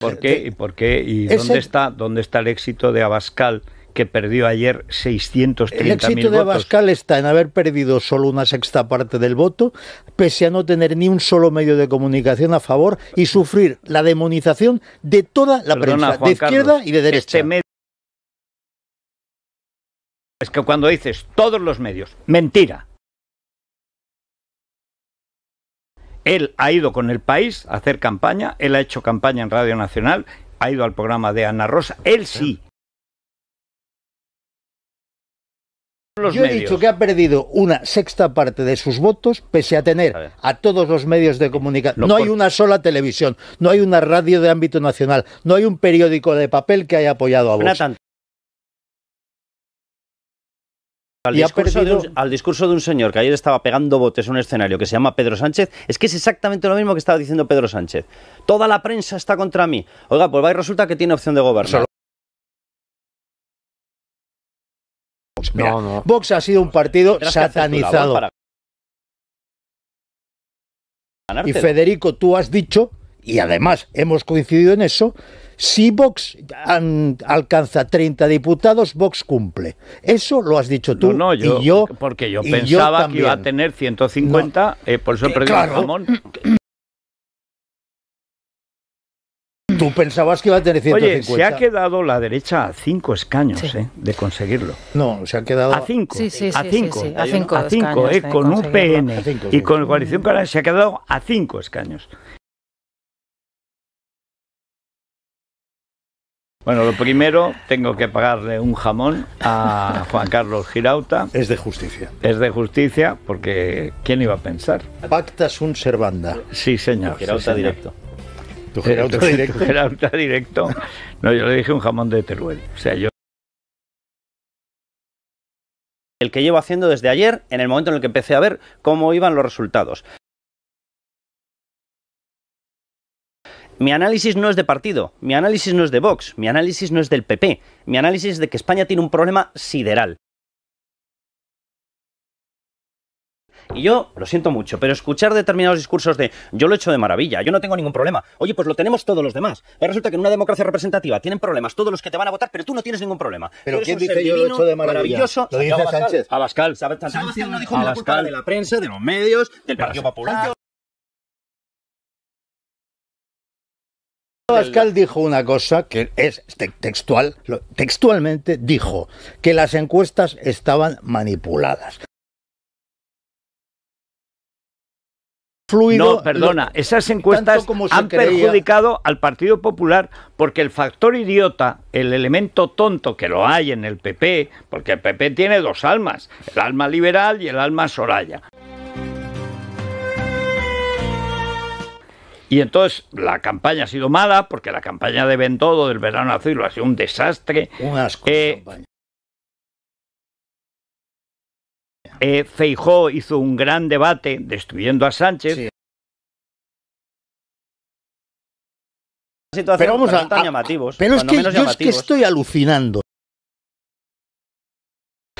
¿Por eh, qué? ¿Y, por qué? ¿Y dónde, está, dónde está el éxito de Abascal? que perdió ayer 630 El éxito de Abascal está en haber perdido solo una sexta parte del voto, pese a no tener ni un solo medio de comunicación a favor y sufrir la demonización de toda la prensa, de izquierda y de derecha. Este medio... Es que cuando dices todos los medios, mentira. Él ha ido con el país a hacer campaña, él ha hecho campaña en Radio Nacional, ha ido al programa de Ana Rosa, él sí. Yo he dicho que ha perdido una sexta parte de sus votos pese a tener a, todos los medios de comunicación. No hay una sola televisión, no hay una radio de ámbito nacional, no hay un periódico de papel que haya apoyado a Vox. Al discurso, de un, señor que ayer estaba pegando botes en un escenario que se llama Pedro Sánchez, es que es exactamente lo mismo que estaba diciendo Pedro Sánchez. Toda la prensa está contra mí. Oiga, pues va y resulta que tiene opción de gobernar. no, no. Vox ha sido un partido satanizado. Y Federico, tú has dicho, y además hemos coincidido en eso, si Vox alcanza 30 diputados, Vox cumple. Eso lo has dicho tú no, yo, y yo. Porque yo pensaba que iba a tener 150, eh, por eso he eh, perdido Tú pensabas que iba a tener 150. Oye, se ha quedado la derecha a cinco escaños eh, de conseguirlo. No, se ha quedado a cinco. a cinco. A cinco, con UPN y con Coalición Canaria se ha quedado a cinco escaños. Bueno, lo primero, tengo que pagarle un jamón a Juan Carlos Girauta. Es de justicia. Es de justicia, porque ¿quién iba a pensar? Pactas un servanda. Sí, señor. Girauta directo. Tu Girauta eh, directo. Tu Girauta directo. No, yo le dije un jamón de Teruel. O sea, yo. El que llevo haciendo desde ayer, en el momento en el que empecé a ver cómo iban los resultados. Mi análisis no es de partido, mi análisis no es de Vox, mi análisis no es del PP, mi análisis es de que España tiene un problema sideral. Y yo lo siento mucho, pero escuchar determinados discursos de yo lo he hecho de maravilla, yo no tengo ningún problema. Oye, pues lo tenemos todos los demás. Pero resulta que en una democracia representativa tienen problemas todos los que te van a votar, pero tú no tienes ningún problema. Pero ¿quién dice yo lo he hecho de maravilla? Lo dice Sánchez. Abascal. no dijo de la prensa, de los medios, del Partido Popular. Pascal dijo una cosa que es textual, textualmente dijo que las encuestas estaban manipuladas. Fluido, no, perdona, esas encuestas han perjudicado al Partido Popular porque el factor idiota, el elemento tonto que lo hay en el PP, porque el PP tiene dos almas, el alma liberal y el alma Soraya. Y entonces la campaña ha sido mala, porque la campaña de todo del verano azul ha sido un desastre. Un asco. Eh, eh, Feijó hizo un gran debate destruyendo a Sánchez. Pero vamos a, llamativos, pero es que yo es que estoy alucinando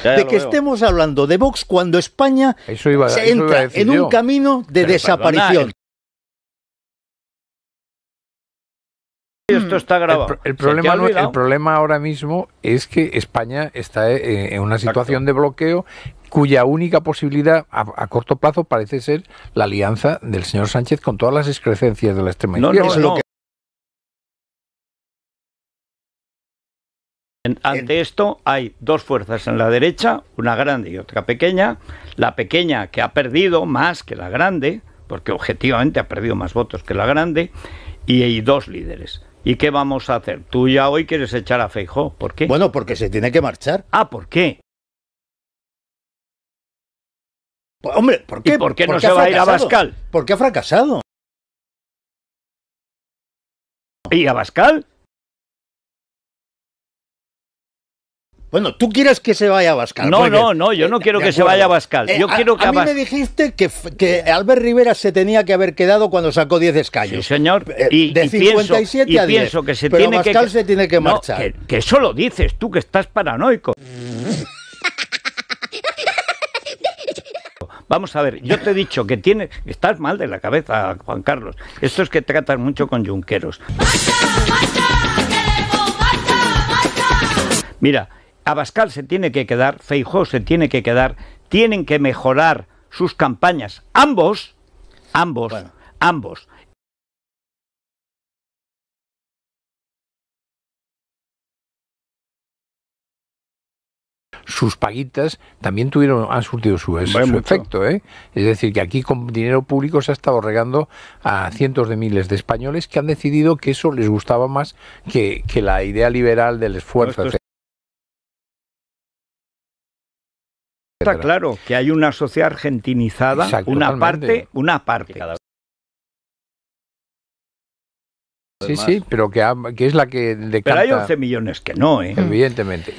de que estemos hablando de Vox cuando España se entra en un camino de desaparición. Mm. está El, problema, ahora mismo es que España está eh, eh, en una situación de bloqueo cuya única posibilidad a, corto plazo parece ser la alianza del señor Sánchez con todas las excrecencias de la extrema no, Ante esto hay dos fuerzas en la derecha, una grande y otra pequeña. La pequeña que ha perdido más que la grande, porque objetivamente ha perdido más votos que la grande, y hay dos líderes ¿Y qué vamos a hacer? Tú ya hoy quieres echar a Feijó. ¿Por qué? Bueno, porque se tiene que marchar. Ah, ¿por qué? Pues, hombre, ¿por qué? ¿Y por qué no se va a ir a Bascal? Porque ha fracasado. ¿Y a Bascal? Bueno, tú quieres que se vaya Bascal. No, no, no, yo no eh, quiero que se vaya Bascal. Yo eh, quiero que a mí me dijiste que, Albert Rivera se tenía que haber quedado cuando sacó 10 escaños. Sí, señor. Eh, y, de 57 a que se tiene que... se tiene que marchar. Que, eso lo dices tú que estás paranoico. Vamos a ver, yo te he dicho que tienes, estás mal de la cabeza, Juan Carlos. Esto es que tratas mucho con yunqueros. Mira, Abascal se tiene que quedar, Feijó se tiene que quedar, tienen que mejorar sus campañas. Ambos, ambos, ambos. sus paguitas también tuvieron, han surtido su, efecto. ¿eh? Es decir, que aquí con dinero público se ha estado regando a cientos de miles de españoles que han decidido que eso les gustaba más que, la idea liberal del esfuerzo. Está claro que hay una sociedad argentinizada, una parte, una parte. Sí, sí, pero que, que es la que le Pero hay 11 millones que no, ¿eh? Evidentemente.